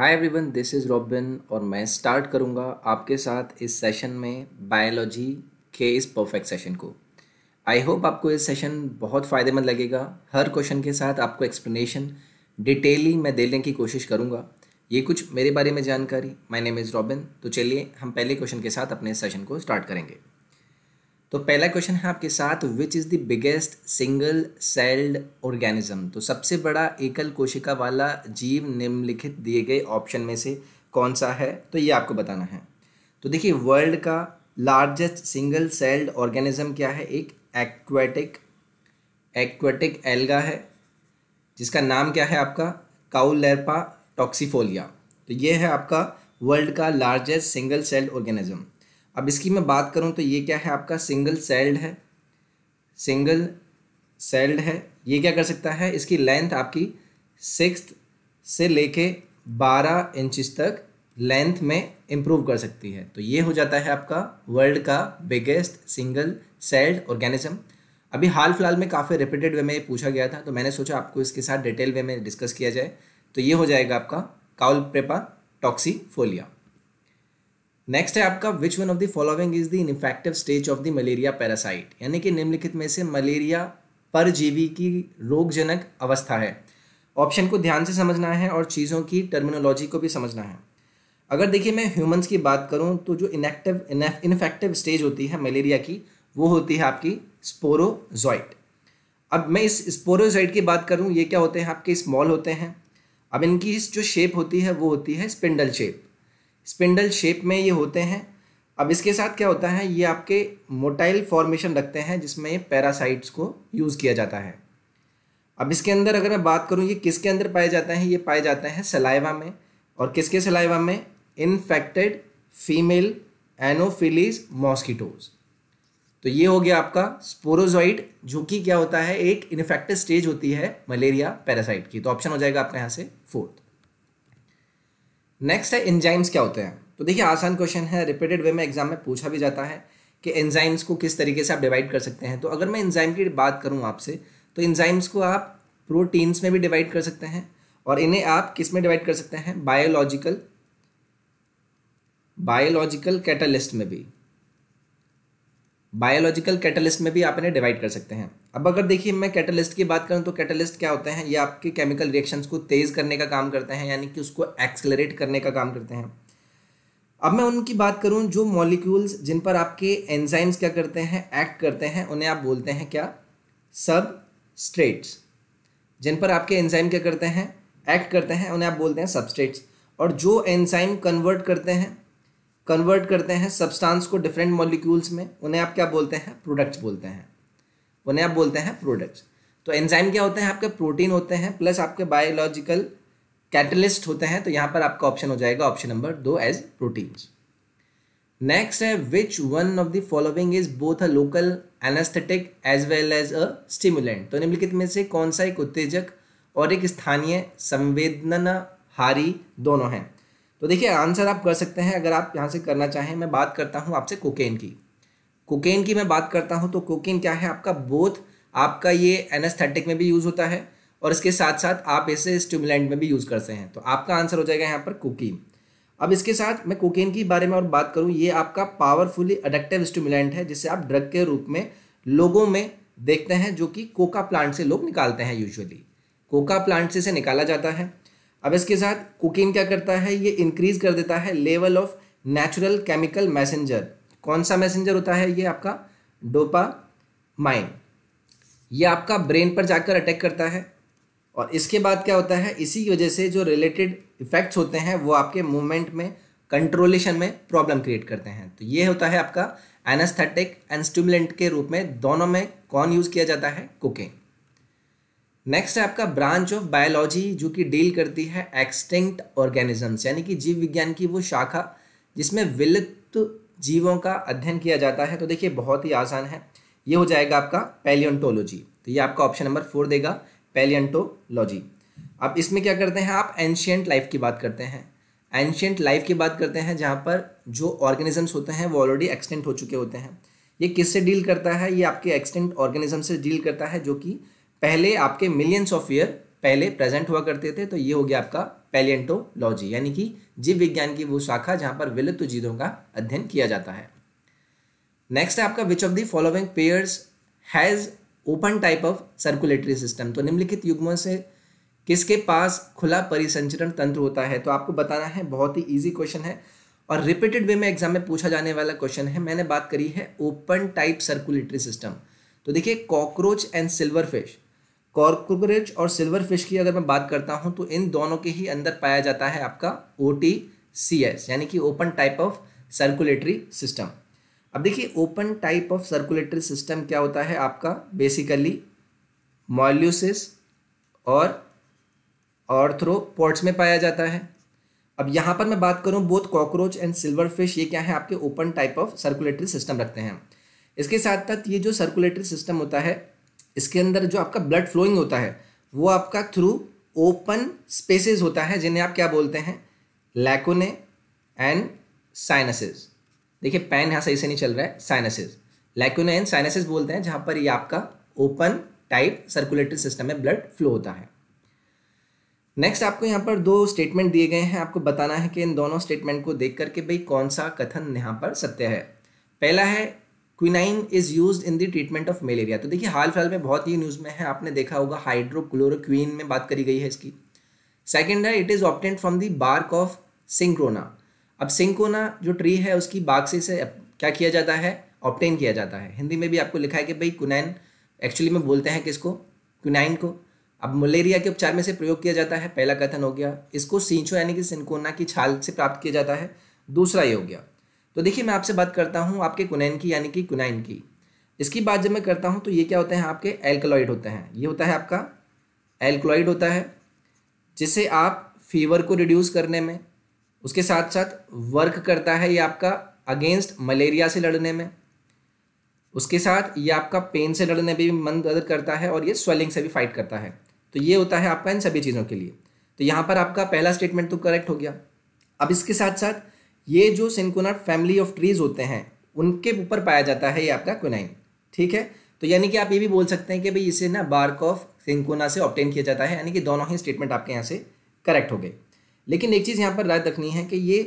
hi everyone this is Robin और मैं start करूँगा आपके साथ इस सेशन में बायोलॉजी के इस परफेक्ट सेशन को आई होप आपको इस सेशन बहुत फ़ायदेमंद लगेगा हर क्वेश्चन के साथ आपको एक्सप्लेनेशन डिटेली मैं देने की कोशिश करूँगा ये कुछ मेरे बारे में जानकारी माय नेम इज़ रॉबिन तो चलिए हम पहले क्वेश्चन के साथ अपने सेशन को स्टार्ट करेंगे तो पहला क्वेश्चन है आपके साथ which is the biggest single celled organism तो सबसे बड़ा एकल कोशिका वाला जीव निम्नलिखित दिए गए ऑप्शन में से कौन सा है तो ये आपको बताना है तो देखिए वर्ल्ड का लार्जेस्ट सिंगल सेल्ड ऑर्गेनिज्म क्या है एक एक्वेटिक एक्वेटिक एल्गा है जिसका नाम क्या है आपका काउलेरपा टॉक्सीफोलिया तो ये है आपका वर्ल्ड का लार्जेस्ट सिंगल सेल्ड ऑर्गेनिज्म अब इसकी मैं बात करूँ तो ये क्या है आपका सिंगल सेल्ड है सिंगल सेल्ड है ये क्या कर सकता है इसकी लेंथ आपकी सिक्स से लेके बारह इंचज तक लेंथ में इम्प्रूव कर सकती है तो ये हो जाता है आपका वर्ल्ड का बिगेस्ट सिंगल सेल्ड ऑर्गेनिज्म अभी हाल फिलहाल में काफ़ी रिपीटेड वे में ये पूछा गया था तो मैंने सोचा आपको इसके साथ डिटेल वे में डिस्कस किया जाए तो ये हो जाएगा आपका काउल प्रेपा टॉक्सीफोलिया नेक्स्ट है आपका which one of the following is the infective stage of the malaria parasite यानी कि निम्नलिखित में से मलेरिया परजीवी की रोगजनक अवस्था है ऑप्शन को ध्यान से समझना है और चीज़ों की टर्मिनोलॉजी को भी समझना है अगर देखिए मैं ह्यूमंस की बात करूं तो जो इनएक्टिव इनफेक्टिव स्टेज होती है मलेरिया की वो होती है आपकी स्पोरोजॉइट अब मैं इस स्पोरोजॉइट की बात करूं ये क्या होते हैं आपके स्मॉल होते हैं अब इनकी इस जो शेप होती है वो होती है स्पिंडल शेप स्पिंडल शेप में ये होते हैं अब इसके साथ क्या होता है ये आपके मोटाइल फॉर्मेशन रखते हैं जिसमें पैरासाइट्स को यूज़ किया जाता है अब इसके अंदर अगर मैं बात करूँ ये किसके अंदर पाए जाते हैं ये पाए जाते हैं सलाइवा में और किसके सलाइवा में इन्फेक्टेड फीमेल एनोफिलीज मॉस्किटोज़ तो ये हो गया आपका स्पोरोजॉइड जो कि क्या होता है एक इन्फेक्टेड स्टेज होती है मलेरिया पैरासाइट की तो ऑप्शन हो जाएगा आपका यहाँ से फोर्थ नेक्स्ट है एंजाइम्स क्या होते हैं तो देखिए आसान क्वेश्चन है रिपीटेड वे में एग्जाम में पूछा भी जाता है कि एंजाइम्स को किस तरीके से आप डिवाइड कर सकते हैं तो अगर मैं एंजाइम की बात करूँ आपसे तो एंजाइम्स को आप प्रोटीन्स में भी डिवाइड कर सकते हैं और इन्हें आप किस में डिवाइड कर सकते हैं बायोलॉजिकल बायोलॉजिकल कैटलिस्ट में भी बायोलॉजिकल कैटलिस्ट में भी आप इन्हें डिवाइड कर सकते हैं अब अगर देखिए मैं कैटलिस्ट की बात करूँ तो कैटलिस्ट क्या होते हैं ये आपके केमिकल रिएक्शंस को तेज़ करने का काम करते हैं यानी कि उसको एक्सेलरेट करने का काम करते हैं अब मैं उनकी बात करूँ जो मॉलिक्यूल्स जिन पर आपके एंजाइम्स क्या करते हैं एक्ट करते हैं उन्हें आप बोलते हैं क्या सब स्ट्रेट्स जिन पर आपके एंजाइम क्या करते हैं एक्ट करते हैं उन्हें आप बोलते हैं सबस्ट्रेट्स और जो एंजाइम कन्वर्ट करते हैं कन्वर्ट करते हैं सब्सटेंस को डिफरेंट मॉलिक्यूल्स में उन्हें आप क्या बोलते हैं प्रोडक्ट्स बोलते हैं उन्हें आप बोलते हैं प्रोडक्ट्स तो एंजाइम क्या होते हैं आपके प्रोटीन होते हैं प्लस आपके बायोलॉजिकल कैटलिस्ट होते हैं तो यहाँ पर आपका ऑप्शन हो जाएगा ऑप्शन नंबर दो एज प्रोटीन्स नेक्स्ट है which one of the following is both a local anaesthetic as well as a stimulant तो निम्नलिखित में से कौन सा एक उत्तेजक और एक स्थानीय संवेदनाहारी दोनों हैं तो देखिए आंसर आप कर सकते हैं अगर आप यहाँ से करना चाहें मैं बात करता हूँ आपसे कोकेन की कोकेन की मैं बात करता हूँ तो कोकेन क्या है आपका बोथ आपका ये एनेस्थेटिक में भी यूज़ होता है और इसके साथ साथ आप इसे स्टिमुलेंट में भी यूज़ करते हैं तो आपका आंसर हो जाएगा यहाँ पर कोकीन अब इसके साथ मैं कोकेन के बारे में और बात करूँ ये आपका पावरफुली अडक्टिव स्टिमुलेंट है जिसे आप ड्रग के रूप में लोगों में देखते हैं जो कि कोका प्लांट से लोग निकालते हैं यूजुअली कोका प्लांट से इसे निकाला जाता है अब इसके साथ कुकिंग क्या करता है ये इंक्रीज कर देता है level of natural chemical messenger कौन सा मैसेंजर होता है ये आपका डोपा माइन ये आपका ब्रेन पर जाकर अटैक करता है और इसके बाद क्या होता है इसी वजह से जो रिलेटेड इफेक्ट्स होते हैं वो आपके मूवमेंट में कंट्रोलेशन में प्रॉब्लम क्रिएट करते हैं तो ये होता है आपका एनास्थेटिक एंड स्टिमुलेंट के रूप में दोनों में कौन यूज़ किया जाता है कुकिंग नेक्स्ट है आपका ब्रांच ऑफ बायोलॉजी जो कि डील करती है एक्सटिंक्ट ऑर्गेनिजम्स यानी कि जीव विज्ञान की वो शाखा जिसमें विलुप्त जीवों का अध्ययन किया जाता है तो देखिए बहुत ही आसान है ये हो जाएगा आपका पेलियंटोलॉजी तो ये आपका ऑप्शन नंबर फोर देगा पेलियंटोलॉजी अब इसमें क्या करते हैं आप एंशियंट लाइफ की बात करते हैं एंशियंट लाइफ की बात करते हैं जहाँ पर जो ऑर्गेनिजम्स होते हैं वो ऑलरेडी एक्सटेंट हो चुके होते हैं ये किससे डील करता है ये आपके एक्सटेंट ऑर्गेनिज्म से डील करता है जो कि पहले आपके मिलियंस ऑफ ईयर पहले प्रेजेंट हुआ करते थे तो ये हो गया आपका पैलियंटोलॉजी यानी कि जीव विज्ञान की वो शाखा जहां पर विलुप्त जीवों का अध्ययन किया जाता है नेक्स्ट है आपका which of the following pairs has open type of circulatory system तो निम्नलिखित युग्मों से किसके पास खुला परिसंचरण तंत्र होता है तो आपको बताना है बहुत ही ईजी क्वेश्चन है और रिपीटेड वे में एग्जाम में पूछा जाने वाला क्वेश्चन है मैंने बात करी है ओपन टाइप सर्कुलेटरी सिस्टम तो देखिए कॉकरोच एंड सिल्वर फिश कॉर्कोरेज और सिल्वर फिश की अगर मैं बात करता हूँ तो इन दोनों के ही अंदर पाया जाता है आपका ओ टी सी एस यानी कि open type of circulatory system अब देखिए open type of circulatory system क्या होता है आपका बेसिकली मॉल्यूसिस और ऑर्थ्रोपोर्ट्स में पाया जाता है अब यहाँ पर मैं बात करूँ both cockroach and silverfish ये क्या है आपके open type of circulatory system रखते हैं इसके साथ साथ ये जो सर्कुलेटरी सिस्टम होता है इसके अंदर जो आपका ब्लड फ्लोइंग होता है वो आपका थ्रू ओपन स्पेसेस होता है जिन्हें आप क्या बोलते हैं लैकोने एंड साइनसेस देखिए पैन यहाँ सही से नहीं चल रहा है साइनसेस लैकोने एंड साइनसेस बोलते हैं जहाँ पर ये आपका ओपन टाइप सर्कुलेटरी सिस्टम में ब्लड फ्लो होता है नेक्स्ट आपको यहाँ पर दो स्टेटमेंट दिए गए हैं आपको बताना है कि इन दोनों स्टेटमेंट को देख करके भाई कौन सा कथन यहाँ पर सत्य है पहला है quinine is use in the treatment of malaria तो देखिए हाल फिलहाल में बहुत ही न्यूज़ में है आपने देखा होगा हाइड्रोक्लोरोक्वीन में बात करी गई है इसकी सेकेंड है it is obtained from the bark of cinchona अब सिंकोना जो ट्री है उसकी बाग से इसे क्या किया जाता है ऑप्टेन किया जाता है हिंदी में भी आपको लिखा है कि भाई क्विनाइन एक्चुअली में बोलते हैं किसको क्विनाइन को अब मलेरिया के उपचार में से प्रयोग किया जाता है पहला कथन हो गया इसको सींचो यानी कि सिंकोना की छाल से प्राप्त किया जाता है दूसरा ये हो गया तो देखिए मैं आपसे बात करता हूँ आपके कुनैन की यानी कि कुनाइन की इसकी बात जब मैं करता हूँ तो ये क्या होते हैं आपके एल्कोलॉइड होते हैं ये होता है आपका एल्कोलॉइड होता है जिसे आप फीवर को रिड्यूस करने में उसके साथ साथ वर्क करता है ये आपका अगेंस्ट मलेरिया से लड़ने में उसके साथ ये आपका पेन से लड़ने में भी मदद करता है और ये स्वेलिंग से भी फाइट करता है तो ये होता है आपका इन सभी चीज़ों के लिए तो यहाँ पर आपका पहला स्टेटमेंट तो करेक्ट हो गया अब इसके साथ साथ ये जो सिंकोना फैमिली ऑफ ट्रीज होते हैं उनके ऊपर पाया जाता है ये आपका क्विनाइन ठीक है तो यानी कि आप ये भी बोल सकते हैं कि भाई इसे ना बार्क ऑफ सिंकोना से ऑप्टेन किया जाता है यानी कि दोनों ही स्टेटमेंट आपके यहाँ से करेक्ट हो गए लेकिन एक चीज़ यहाँ पर राय रखनी है कि ये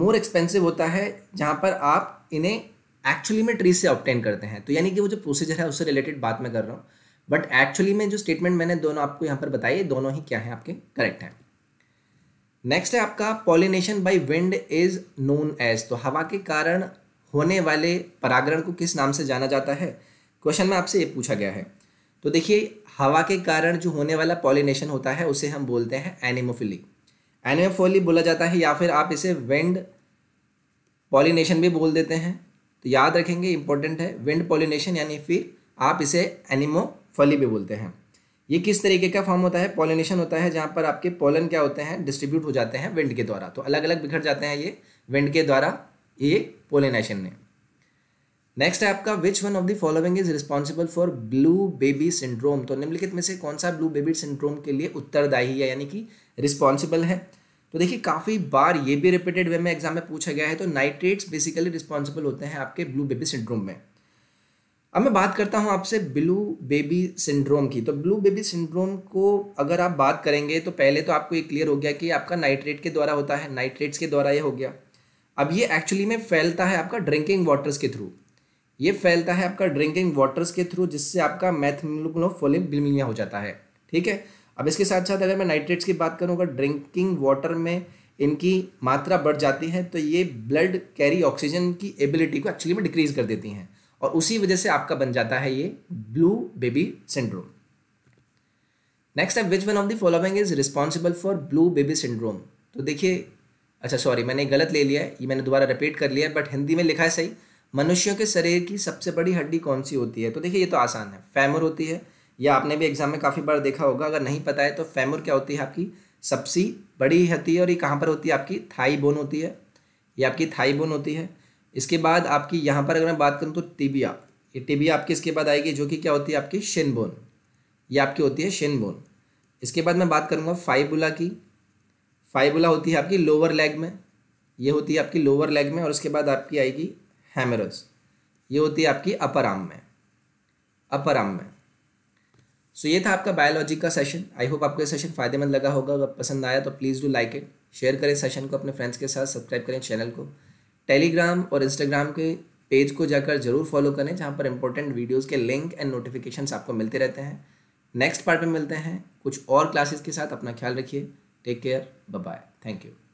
मोर एक्सपेंसिव होता है जहाँ पर आप इन्हें एक्चुअली में ट्रीज से ऑप्टेन करते हैं तो यानी कि वो जो प्रोसीजर है उससे रिलेटेड बात मैं कर रहा हूँ बट एक्चुअली में जो स्टेटमेंट मैंने दोनों आपको यहाँ पर बताई दोनों ही क्या है आपके करेक्ट हैं नेक्स्ट है आपका pollination by wind is known as तो हवा के कारण होने वाले परागरण को किस नाम से जाना जाता है क्वेश्चन में आपसे ये पूछा गया है तो देखिए हवा के कारण जो होने वाला पॉलिनेशन होता है उसे हम बोलते हैं एनिमोफिली एनिमोफोली बोला जाता है या फिर आप इसे विंड पॉलिनेशन भी बोल देते हैं तो याद रखेंगे इंपॉर्टेंट है विंड पॉलिनेशन यानी फिर आप इसे एनिमोफली भी बोलते हैं ये किस तरीके का फॉर्म होता है पॉलिनेशन होता है जहाँ पर आपके पोलन क्या होते हैं डिस्ट्रीब्यूट हो जाते हैं विंड के द्वारा तो अलग अलग बिखर जाते हैं ये विंड के द्वारा ये पोलिनेशन में नेक्स्ट है आपका which one of the following is responsible for blue baby syndrome तो निम्नलिखित में से कौन सा ब्लू बेबी सिंड्रोम के लिए उत्तरदायी है यानी कि रिस्पॉन्सिबल है तो देखिए काफ़ी बार ये भी रिपीटेड वे में एग्जाम में पूछा गया है तो नाइट्रेट्स बेसिकली रिस्पॉन्सिबल होते हैं आपके ब्लू बेबी सिंड्रोम में अब मैं बात करता हूँ आपसे ब्लू बेबी सिंड्रोम की तो ब्लू बेबी सिंड्रोम को अगर आप बात करेंगे तो पहले तो आपको ये क्लियर हो गया कि आपका नाइट्रेट के द्वारा होता है नाइट्रेट्स के द्वारा ये हो गया अब ये एक्चुअली में फैलता है आपका ड्रिंकिंग वाटर्स के थ्रू ये फैलता है आपका ड्रिंकिंग वाटर्स के थ्रू जिससे आपका मैथमिलोफोलिक बिलमिया हो जाता है ठीक है अब इसके साथ साथ अगर मैं नाइट्रेट्स की बात करूँ अगर ड्रिंकिंग वाटर में इनकी मात्रा बढ़ जाती है तो ये ब्लड कैरी ऑक्सीजन की एबिलिटी को एक्चुअली में डिक्रीज़ कर देती हैं और उसी वजह से आपका बन जाता है ये ब्लू बेबी सिंड्रोम नेक्स्ट है which one of the following is responsible for blue baby syndrome तो देखिए अच्छा सॉरी मैंने गलत ले लिया है ये मैंने दोबारा रिपीट कर लिया है बट हिंदी में लिखा है सही मनुष्यों के शरीर की सबसे बड़ी हड्डी कौन सी होती है तो देखिए ये तो आसान है फैमर होती है या आपने भी एग्जाम में काफ़ी बार देखा होगा अगर नहीं पता है तो फैमर क्या होती है आपकी सबसे बड़ी होती है और ये कहाँ पर होती है आपकी थाई बोन होती है ये आपकी थाई बोन होती है इसके बाद आपकी यहाँ पर अगर मैं बात करूँ तो टिबिया ये टिबिया आपकी इसके बाद आएगी जो कि क्या होती है आपकी शिनबोन ये आपकी होती है शिनबोन इसके बाद मैं बात करूँगा फाइबुला की फाइबुला होती है आपकी लोअर लेग में ये होती है आपकी लोअर लेग में और उसके बाद आपकी आएगी हैमरस ये होती है आपकी अपर आर्म में अपर आर्म में सो so, ये था आपका बायोलॉजी का सेशन आई होप आपको ये सेशन फायदेमंद लगा होगा अगर पसंद आया तो please do like it share करें सेशन को अपने फ्रेंड्स के साथ सब्सक्राइब करें चैनल को टेलीग्राम और इंस्टाग्राम के पेज को जाकर जरूर फॉलो करें जहाँ पर इंपॉर्टेंट वीडियोज़ के लिंक एंड नोटिफिकेशन आपको मिलते रहते हैं नेक्स्ट पार्ट में मिलते हैं कुछ और क्लासेस के साथ अपना ख्याल रखिए take care bye thank you